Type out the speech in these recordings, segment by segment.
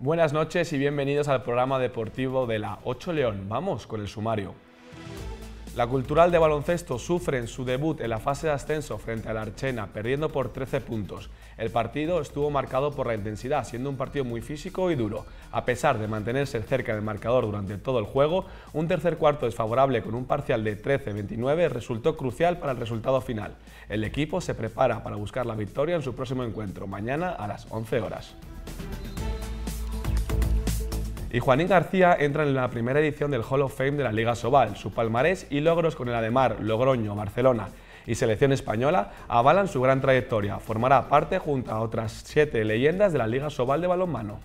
Buenas noches y bienvenidos al programa deportivo de la 8 León. Vamos con el sumario. La Cultural de Baloncesto sufre en su debut en la fase de ascenso frente a la Archena, perdiendo por 13 puntos. El partido estuvo marcado por la intensidad, siendo un partido muy físico y duro. A pesar de mantenerse cerca del marcador durante todo el juego, un tercer cuarto desfavorable con un parcial de 13-29 resultó crucial para el resultado final. El equipo se prepara para buscar la victoria en su próximo encuentro, mañana a las 11 horas. Y Juanín García entra en la primera edición del Hall of Fame de la Liga Sobal. Su palmarés y logros con el Ademar, Logroño, Barcelona y selección española avalan su gran trayectoria. Formará parte junto a otras siete leyendas de la Liga Sobal de Balonmano.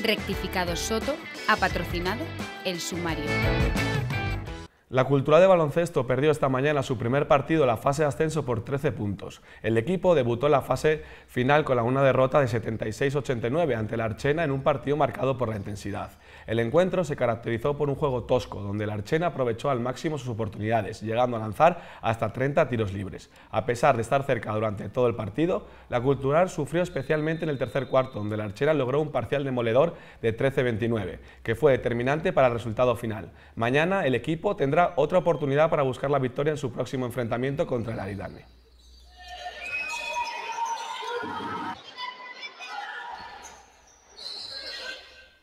Rectificado Soto ha patrocinado el sumario. La cultura de baloncesto perdió esta mañana su primer partido de la fase de ascenso por 13 puntos. El equipo debutó en la fase final con una derrota de 76-89 ante la Archena en un partido marcado por la intensidad. El encuentro se caracterizó por un juego tosco, donde la Archena aprovechó al máximo sus oportunidades, llegando a lanzar hasta 30 tiros libres. A pesar de estar cerca durante todo el partido, la Cultural sufrió especialmente en el tercer cuarto, donde la Archena logró un parcial demoledor de 13-29, que fue determinante para el resultado final. Mañana el equipo tendrá otra oportunidad para buscar la victoria en su próximo enfrentamiento contra el Aridane.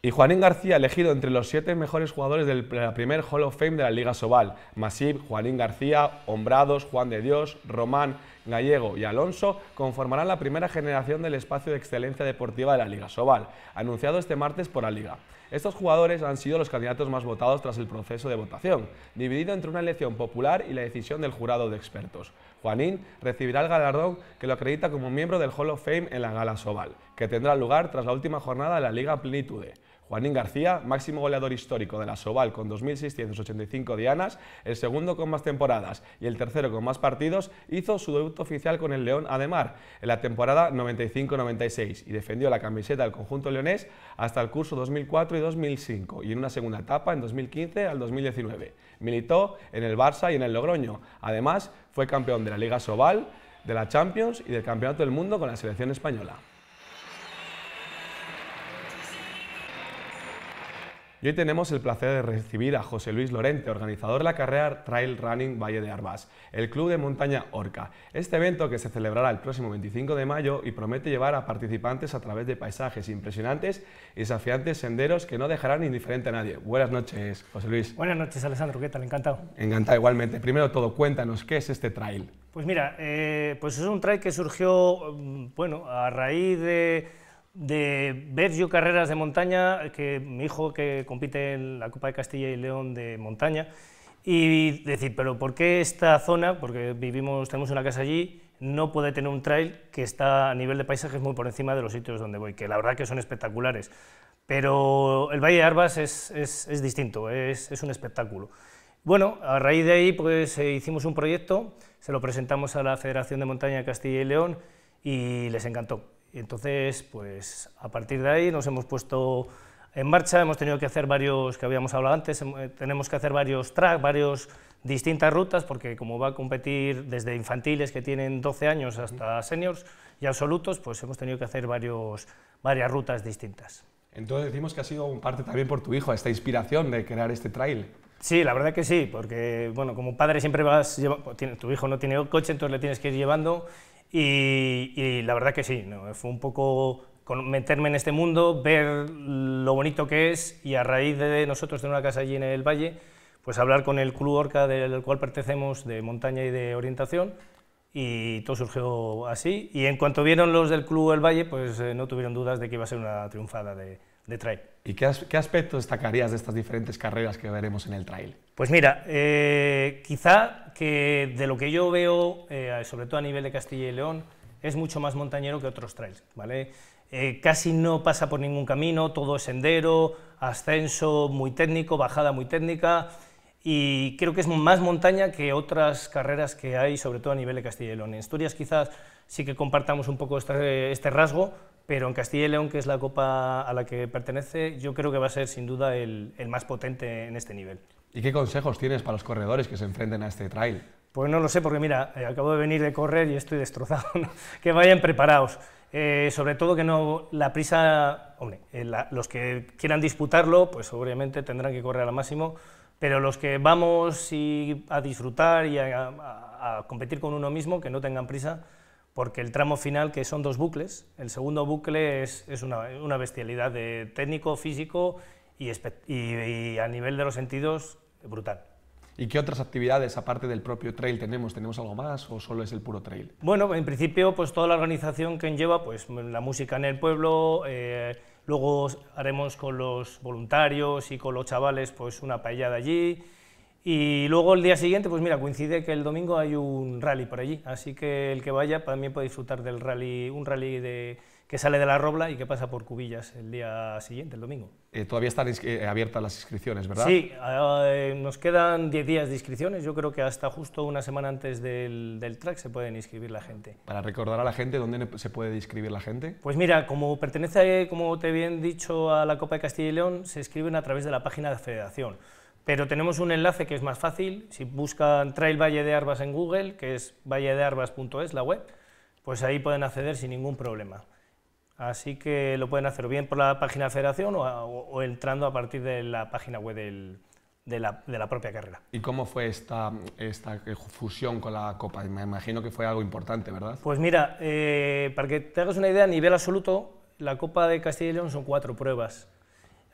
Y Juanín García, elegido entre los siete mejores jugadores del primer Hall of Fame de la Liga Sobal. Masip, Juanín García, Hombrados, Juan de Dios, Román, Gallego y Alonso conformarán la primera generación del espacio de excelencia deportiva de la Liga Sobal, anunciado este martes por la Liga. Estos jugadores han sido los candidatos más votados tras el proceso de votación, dividido entre una elección popular y la decisión del jurado de expertos. Juanín recibirá el galardón que lo acredita como miembro del Hall of Fame en la Gala Sobal, que tendrá lugar tras la última jornada de la Liga Plenitude. Juanín García, máximo goleador histórico de la Soval con 2.685 dianas, el segundo con más temporadas y el tercero con más partidos, hizo su debut oficial con el León Ademar en la temporada 95-96 y defendió la camiseta del conjunto leonés hasta el curso 2004 y 2005 y en una segunda etapa en 2015 al 2019. Militó en el Barça y en el Logroño. Además, fue campeón de la Liga Sobal, de la Champions y del Campeonato del Mundo con la selección española. Y hoy tenemos el placer de recibir a José Luis Lorente, organizador de la carrera Trail Running Valle de Arbas, el Club de Montaña Orca. Este evento que se celebrará el próximo 25 de mayo y promete llevar a participantes a través de paisajes impresionantes y desafiantes senderos que no dejarán indiferente a nadie. Buenas noches, José Luis. Buenas noches, Alessandro. ¿Qué tal? Encantado. Encantado igualmente. Primero todo, cuéntanos, ¿qué es este trail? Pues mira, eh, pues es un trail que surgió, mm, bueno, a raíz de de ver yo carreras de montaña, que mi hijo que compite en la Copa de Castilla y León de montaña, y decir, pero ¿por qué esta zona, porque vivimos, tenemos una casa allí, no puede tener un trail que está a nivel de paisajes muy por encima de los sitios donde voy, que la verdad que son espectaculares. Pero el Valle de Arbas es, distinto, es, un espectáculo. Bueno, a raíz de ahí pues eh, hicimos un proyecto, se lo presentamos a la Federación de Montaña de Castilla y León y les encantó. Entonces, pues a partir de ahí nos hemos puesto en marcha, hemos tenido que hacer varios, que habíamos hablado antes, eh, tenemos que hacer varios tracks, varios distintas rutas, porque como va a competir desde infantiles que tienen 12 años hasta seniors y absolutos, pues hemos tenido que hacer varios, varias rutas distintas. Entonces decimos que ha sido un parte también por tu hijo, esta inspiración de crear este trail. Sí, la verdad que sí, porque bueno, como padre siempre vas, pues, tu hijo no tiene coche, entonces le tienes que ir llevando y, la verdad que sí, fue un poco meterme en este mundo, ver lo bonito que es y a raíz de nosotros tener una casa allí en el valle, pues hablar con el Club Orca del cual pertenecemos de montaña y de orientación y todo surgió así. Y en cuanto vieron los del Club El Valle, pues eh, no tuvieron dudas de que iba a ser una triunfada de, de trail. ¿Y qué, aspecto destacarías de estas diferentes carreras que veremos en el trail? Pues mira, eh, quizá que de lo que yo veo, eh, sobre todo a nivel de Castilla y León, es mucho más montañero que otros trails, ¿vale? Eh, casi no pasa por ningún camino, todo es sendero, ascenso muy técnico, bajada muy técnica, y creo que es más montaña que otras carreras que hay, sobre todo a nivel de Castilla y León. En Asturias quizás sí que compartamos un poco este, este rasgo, pero en Castilla y León, que es la copa a la que pertenece, yo creo que va a ser sin duda el, más potente en este nivel. ¿Y qué consejos tienes para los corredores que se enfrenten a este trail? Pues no lo sé, porque mira, eh, acabo de venir de correr y estoy destrozado. que vayan preparados. Eh, sobre todo que no la prisa, eh, los que quieran disputarlo, pues obviamente tendrán que correr al máximo, pero los que vamos a disfrutar y a competir con uno mismo, que no tengan prisa, porque el tramo final, que son dos bucles, el segundo bucle es, una, bestialidad de técnico, físico y, a nivel de los sentidos brutal. ¿Y qué otras actividades, aparte del propio trail, tenemos? ¿Tenemos algo más o solo es el puro trail? Bueno, en principio, pues toda la organización que lleva, pues la música en el pueblo, eh, luego haremos con los voluntarios y con los chavales, pues una paellada allí, y luego el día siguiente, pues mira, coincide que el domingo hay un rally por allí, así que el que vaya también puede disfrutar del rally, un rally de, que sale de la Robla y que pasa por Cubillas el día siguiente, el domingo. Eh, todavía están eh, abiertas las inscripciones, ¿verdad? Sí, eh, nos quedan 10 días de inscripciones, yo creo que hasta justo una semana antes del, track se pueden inscribir la gente. Para recordar a la gente, ¿dónde se puede inscribir la gente? Pues mira, como pertenece, como te bien dicho, a la Copa de Castilla y León, se inscriben a través de la página de federación. Pero tenemos un enlace que es más fácil. Si buscan Trail Valle de Arbas en Google, que es valledearbas.es, la web, pues ahí pueden acceder sin ningún problema. Así que lo pueden hacer bien por la página de federación o, entrando a partir de la página web de, la, propia carrera. ¿Y cómo fue esta, fusión con la Copa? Me imagino que fue algo importante, ¿verdad? Pues mira, eh, para que te hagas una idea, a nivel absoluto, la Copa de Castilla y León son cuatro pruebas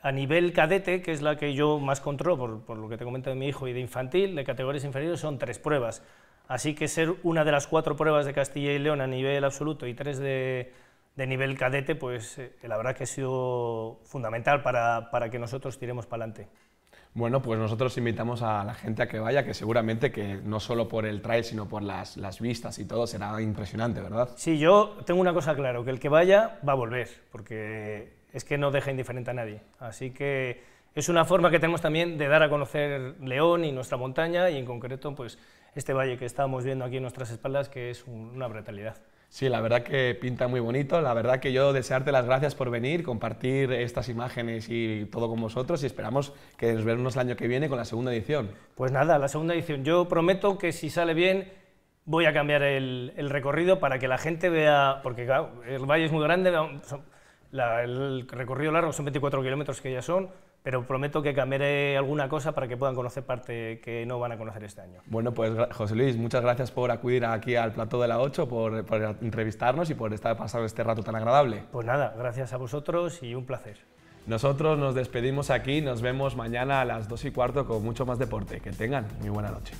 a nivel cadete, que es la que yo más controlo, por, por lo que te comento de mi hijo y de infantil, de categorías inferiores son tres pruebas. Así que ser una de las cuatro pruebas de Castilla y León a nivel absoluto y tres de, de nivel cadete, pues eh, la verdad que ha sido fundamental para, para que nosotros tiremos para adelante. Bueno, pues nosotros invitamos a la gente a que vaya, que seguramente que no solo por el trail, sino por las, las, vistas y todo será impresionante, ¿verdad? Sí, yo tengo una cosa claro, que el que vaya va a volver, porque es que no deja indiferente a nadie. Así que es una forma que tenemos también de dar a conocer León y nuestra montaña y en concreto pues este valle que estamos viendo aquí en nuestras espaldas que es una brutalidad. Sí, la verdad que pinta muy bonito, la verdad que yo desearte las gracias por venir, compartir estas imágenes y todo con vosotros y esperamos que nos veamos el año que viene con la segunda edición. Pues nada, la segunda edición. Yo prometo que si sale bien voy a cambiar el, recorrido para que la gente vea, porque el valle es muy grande, el recorrido largo son 24 kilómetros que ya son, pero prometo que cambiaré alguna cosa para que puedan conocer parte que no van a conocer este año. Bueno, pues José Luis, muchas gracias por acudir aquí al plató de la 8, por, por entrevistarnos y por estar pasando este rato tan agradable. Pues nada, gracias a vosotros y un placer. Nosotros nos despedimos aquí, nos vemos mañana a las 2 y cuarto con mucho más deporte. Que tengan muy buena noche.